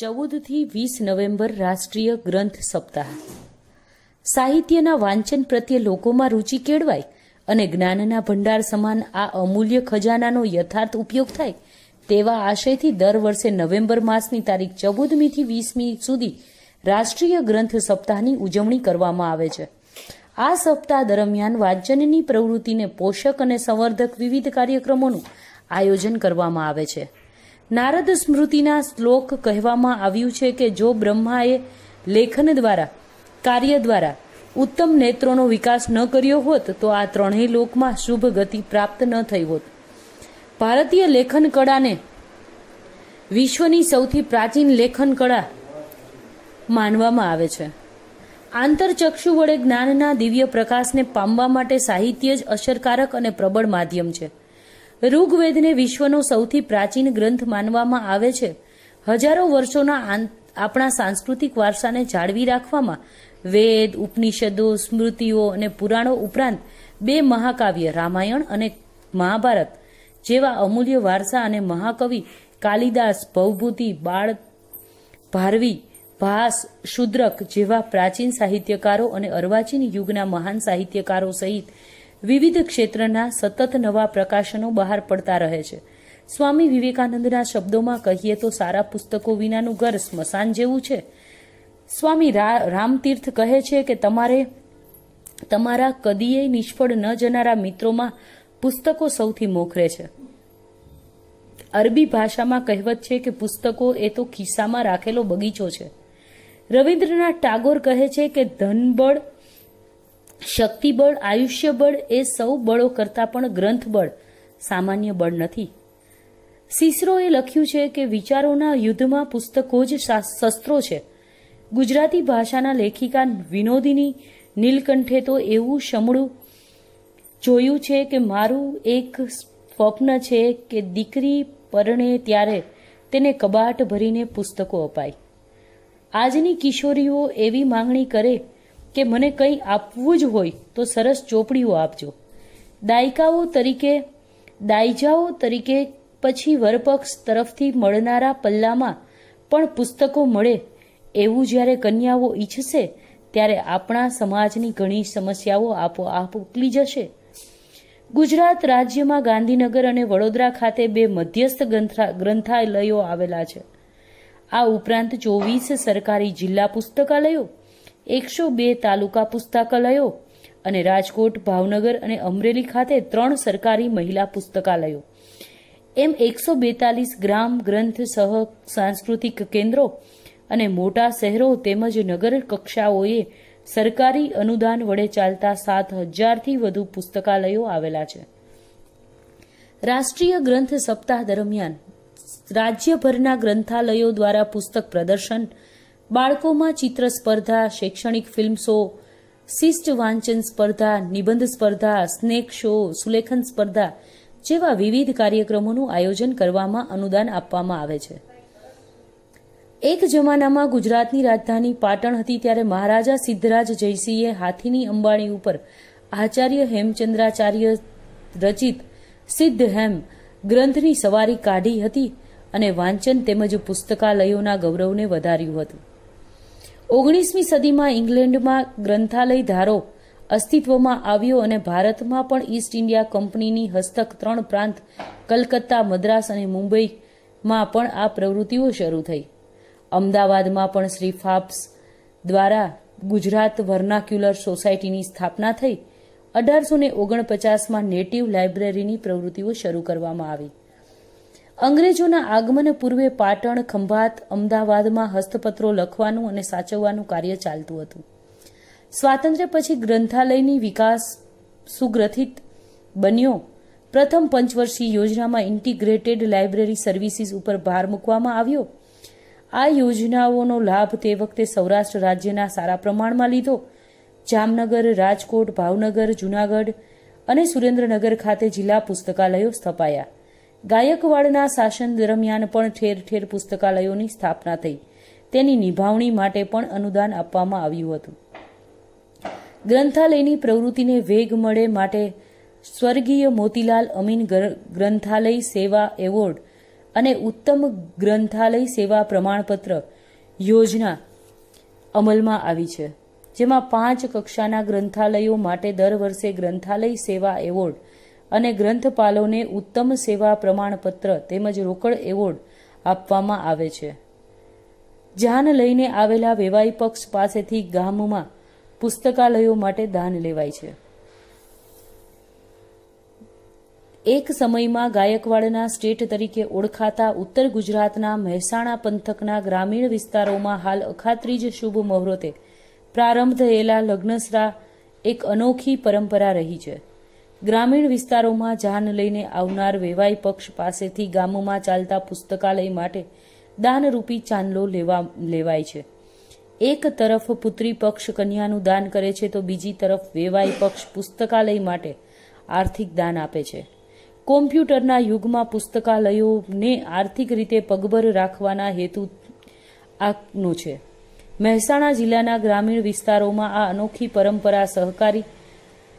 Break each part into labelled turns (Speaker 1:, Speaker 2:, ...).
Speaker 1: ચૌદથી વીસ નવેમ્બર રાષ્ટ્રીય ગ્રંથ સપ્તાહ સાહિત્યના વાંચન પ્રત્યે લોકોમાં રુચિ કેળવાય અને જ્ઞાનના ભંડાર સમાન આ અમૂલ્ય ખજાનાનો યથાર્થ ઉપયોગ થાય તેવા આશયથી દર વર્ષે નવેમ્બર માસની તારીખ ચૌદમીથી વીસમી સુધી રાષ્ટ્રીય ગ્રંથ સપ્તાહની ઉજવણી કરવામાં આવે છે આ સપ્તાહ દરમિયાન વાંચનની પ્રવૃત્તિને પોષક અને સંવર્ધક વિવિધ કાર્યક્રમોનું આયોજન કરવામાં આવે છે નારદ સ્મૃતિના શ્લોક કહેવામાં આવ્યું છે કે જો બ્રહ્માએ લેખન દ્વારા કાર્ય દ્વારા ઉત્તમ નેત્રોનો વિકાસ ન કર્યો હોત તો આ ત્રણેય લોકમાં શુભ ગતિ પ્રાપ્ત ન થઈ હોત ભારતીય લેખન કળાને વિશ્વની સૌથી પ્રાચીન લેખન કળા માનવામાં આવે છે આંતરચક્ષુ વડે જ્ઞાનના દિવ્ય પ્રકાશને પામવા માટે સાહિત્ય જ અસરકારક અને પ્રબળ માધ્યમ છે ઋગ્વેદને વિશ્વનો સૌથી પ્રાચીન ગ્રંથ માનવામાં આવે છે હજારો વર્ષોના આપણા સાંસ્કૃતિક વારસાને જાળવી રાખવામાં વેદ ઉપનિષદો સ્મૃતિઓ અને પુરાણો ઉપરાંત બે મહાકાવ્ય રામાયણ અને મહાભારત જેવા અમૂલ્ય વારસા અને મહાકવિ કાલિદાસ ભવભૂતિ બાળ ભારવી ભાસ શુદ્રક જેવા પ્રાચીન સાહિત્યકારો અને અર્વાચીન યુગના મહાન સાહિત્યકારો સહિત વિવિધ ક્ષેત્રના સતત નવા પ્રકાશનો બહાર પડતા રહે છે સ્વામી વિવેકાનંદના શબ્દોમાં કહીએ તો સારા પુસ્તકો વિનાનું ઘર સ્મશાન જેવું છે સ્વામી રામતીર્થ કહે છે કે તમારે તમારા કદીએ નિષ્ફળ ન જનારા મિત્રોમાં પુસ્તકો સૌથી મોખરે છે અરબી ભાષામાં કહેવત છે કે પુસ્તકો એ તો ખિસ્સામાં રાખેલો બગીચો છે રવિન્દ્રનાથ ટાગોર કહે છે કે ધનબળ શક્તિબળ આયુષ્યબળ એ સૌ બળો કરતાં પણ ગ્રંથબળ સામાન્ય બળ નથી સિસરોએ લખ્યું છે કે વિચારોના યુદ્ધમાં પુસ્તકો જ શસ્ત્રો છે ગુજરાતી ભાષાના લેખિકા વિનોદીની નીલકંઠે તો એવું શમળું જોયું છે કે મારું એક સ્વપ્ન છે કે દીકરી પરણે ત્યારે તેને કબાટ ભરીને પુસ્તકો અપાય આજની કિશોરીઓ એવી માંગણી કરે કે મને કંઈ આપવું જ હોય તો સરસ ચોપડીઓ આપજો દાયકાઓ તરીકે દાયજાઓ તરીકે પછી વરપક્ષ તરફથી મળનારા પલ્લામાં પણ પુસ્તકો મળે એવું જ્યારે કન્યાઓ ઈચ્છશે ત્યારે આપણા સમાજની ઘણી સમસ્યાઓ આપોઆપ ઉકલી જશે ગુજરાત રાજ્યમાં ગાંધીનગર અને વડોદરા ખાતે બે મધ્યસ્થ ગ્રંથાલયો આવેલા છે આ ઉપરાંત ચોવીસ સરકારી જિલ્લા પુસ્તકાલયો એકસો બે તાલુકા પુસ્તકાલયો અને રાજકોટ ભાવનગર અને અમરેલી ખાતે ત્રણ સરકારી મહિલા પુસ્તકાલયો એમ એકસો બેતાલીસ ગ્રામ ગ્રંથ સહ સાંસ્કૃતિક કેન્દ્રો અને મોટા શહેરો તેમજ નગર કક્ષાઓએ સરકારી અનુદાન વડે ચાલતા સાત હજારથી વધુ પુસ્તકાલયો આવેલા છે રાષ્ટ્રીય ગ્રંથ સપ્તાહ દરમિયાન રાજ્યભરના ગ્રંથાલયો દ્વારા પુસ્તક પ્રદર્શન બાળકોમાં ચિત્ર સ્પર્ધા શૈક્ષણિક ફિલ્મ શો શિષ્ટ વાંચન સ્પર્ધા નિબંધ સ્પર્ધા સ્નેક શો સુલેખન સ્પર્ધા જેવા વિવિધ કાર્યક્રમોનું આયોજન કરવામાં અનુદાન આપવામાં આવે છે એક જમાનામાં ગુજરાતની રાજધાની પાટણ હતી ત્યારે મહારાજા સિદ્ધરાજ જયસિંહે હાથીની અંબાણી ઉપર આચાર્ય હેમચંદ્રાચાર્ય રચિત સિદ્ધ હેમ ગ્રંથની સવારી કાઢી હતી અને વાંચન તેમજ પુસ્તકાલયોના ગૌરવને વધાર્યું હતું ઓગણીસમી સદીમાં ઇંગ્લેન્ડમાં ગ્રંથાલય ધારો અસ્તિત્વમાં આવ્યો અને ભારતમાં પણ ઈસ્ટ ઇન્ડિયા કંપનીની હસ્તક ત્રણ પ્રાંત કલકત્તા મદ્રાસ અને મુંબઈમાં પણ આ પ્રવૃત્તિઓ શરૂ થઈ અમદાવાદમાં પણ શ્રી ફાપ્સ દ્વારા ગુજરાત વર્નાક્યુલર સોસાયટીની સ્થાપના થઈ અઢારસો ને ઓગણપચાસમાં નેટિવ લાઇબ્રેરીની પ્રવૃત્તિઓ શરૂ કરવામાં આવી અંગ્રેજોના આગમન પૂર્વે પાટણ ખંભાત અમદાવાદમાં હસ્તપત્રો લખવાનું અને સાચવવાનું કાર્ય ચાલતું હતું સ્વાતંત્ર્ય પછી ગ્રંથાલયની વિકાસ સુગ્રથિત બન્યો પ્રથમ પંચવર્ષીય યોજનામાં ઇન્ટિગ્રેટેડ લાઇબ્રેરી સર્વિસીસ ઉપર ભાર મૂકવામાં આવ્યો આ યોજનાઓનો લાભ તે વખતે સૌરાષ્ટ્ર રાજ્યના સારા પ્રમાણમાં લીધો જામનગર રાજકોટ ભાવનગર જૂનાગઢ અને સુરેન્દ્રનગર ખાતે જિલ્લા પુસ્તકાલયો સ્થપાયા ગાયકવાડના શાસન દરમિયાન પણ ઠેર ઠેર પુસ્તકાલયોની સ્થાપના થઈ તેની નિભાવણી માટે પણ અનુદાન આપવામાં આવ્યું હતું ગ્રંથાલયની પ્રવૃત્તિને વેગ મળે માટે સ્વર્ગીય મોતીલાલ અમીન ગ્રંથાલય સેવા એવોર્ડ અને ઉત્તમ ગ્રંથાલય સેવા પ્રમાણપત્ર યોજના અમલમાં આવી છે જેમાં પાંચ કક્ષાના ગ્રંથાલયો માટે દર વર્ષે ગ્રંથાલય સેવા એવોર્ડ અને ગ્રંથપાલોને ઉત્તમ સેવા પ્રમાણપત્ર તેમજ રોકડ એવોર્ડ આપવામાં આવે છે જાન લઈને આવેલા વેવાઈ પક્ષ પાસેથી ગામમાં પુસ્તકાલયો માટે દાન લેવાય છે એક સમયમાં ગાયકવાડના સ્ટેટ તરીકે ઓળખાતા ઉત્તર ગુજરાતના મહેસાણા પંથકના ગ્રામીણ વિસ્તારોમાં હાલ અખાત્રીજ શુભ મુહૂર્તે પ્રારંભ થયેલા લગ્નસરા એક અનોખી પરંપરા રહી છે ગ્રામીણ વિસ્તારોમાં જાન લઈને આવનાર વેવાઈ પક્ષ પાસેથી ગામોમાં ચાલતા પુસ્તકાલય માટે દાનરૂપી ચાંદલો લેવા લેવાય છે એક તરફ પુત્રી પક્ષ કન્યાનું દાન કરે છે તો બીજી તરફ વેવાઈ પક્ષ પુસ્તકાલય માટે આર્થિક દાન આપે છે કોમ્પ્યુટરના યુગમાં પુસ્તકાલયોને આર્થિક રીતે પગભર રાખવાના હેતુ આનો છે મહેસાણા જિલ્લાના ગ્રામીણ વિસ્તારોમાં આ અનોખી પરંપરા સહકારી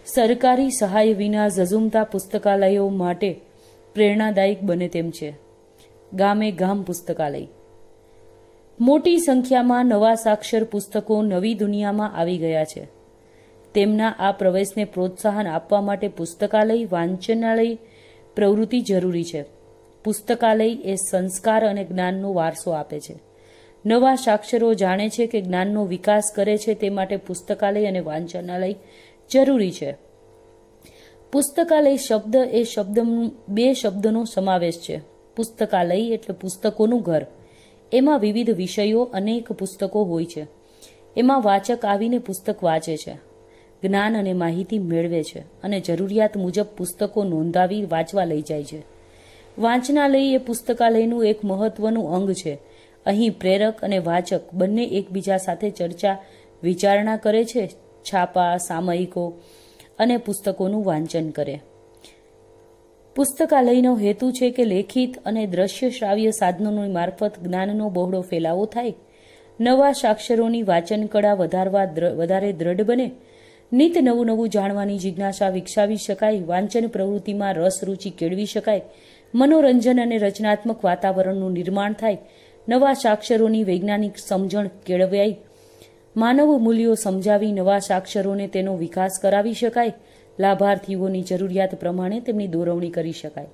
Speaker 1: સરકારી સહાય વિના ઝઝુમતા પુસ્તકાલયો માટે પ્રેરણાદાયક બને તેમ છે ગામે ગામ પુસ્તકાલય મોટી સંખ્યામાં નવા સાક્ષર પુસ્તકો નવી દુનિયામાં આવી ગયા છે તેમના આ પ્રવેશને પ્રોત્સાહન આપવા માટે પુસ્તકાલય વાંચનાલય પ્રવૃત્તિ જરૂરી છે પુસ્તકાલય એ સંસ્કાર અને જ્ઞાનનો વારસો આપે છે નવા સાક્ષરો જાણે છે કે જ્ઞાનનો વિકાસ કરે છે તે માટે પુસ્તકાલય અને વાંચનાલય જરૂરી છે પુસ્તકાલય શબ્દ એ શબ્દ બે શબ્દનો સમાવેશ છે પુસ્તકાલય એટલે પુસ્તકોનું ઘર એમાં વિવિધ વિષયો અનેક પુસ્તકો હોય છે એમાં વાચક આવીને પુસ્તક વાંચે છે જ્ઞાન અને માહિતી મેળવે છે અને જરૂરિયાત મુજબ પુસ્તકો નોંધાવી વાંચવા લઈ જાય છે વાંચનાલય એ પુસ્તકાલયનું એક મહત્વનું અંગ છે અહીં પ્રેરક અને વાચક બંને એકબીજા સાથે ચર્ચા વિચારણા કરે છે છાપા સામયિકો અને પુસ્તકોનું વાંચન કરે પુસ્તકાલયનો હેતુ છે કે લેખિત અને દ્રશ્ય શ્રાવ્ય સાધનોની મારફત જ્ઞાનનો બહોળો ફેલાવો થાય નવા સાક્ષરોની વાંચનકળા કળા વધારવા વધારે દ્રઢ બને નિત નવું નવું જાણવાની જિજ્ઞાસા વિકસાવી શકાય વાંચન પ્રવૃત્તિમાં રસ રૂચિ કેળવી શકાય મનોરંજન અને રચનાત્મક વાતાવરણનું નિર્માણ થાય નવા સાક્ષરોની વૈજ્ઞાનિક સમજણ કેળવાઈ માનવ મૂલ્યો સમજાવી નવા સાક્ષરોને તેનો વિકાસ કરાવી શકાય લાભાર્થીઓની જરૂરિયાત પ્રમાણે તેમની દોરવણી કરી શકાય